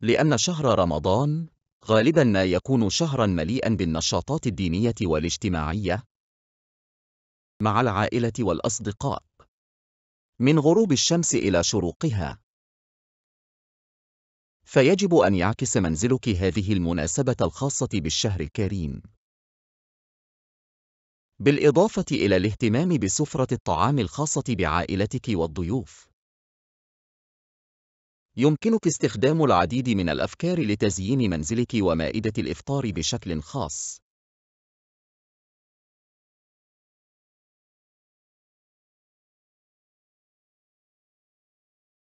لأن شهر رمضان غالبا ما يكون شهرا مليئا بالنشاطات الدينية والاجتماعية مع العائلة والأصدقاء من غروب الشمس إلى شروقها فيجب أن يعكس منزلك هذه المناسبة الخاصة بالشهر الكريم بالإضافة إلى الاهتمام بسفرة الطعام الخاصة بعائلتك والضيوف يمكنك استخدام العديد من الأفكار لتزيين منزلك ومائدة الإفطار بشكل خاص.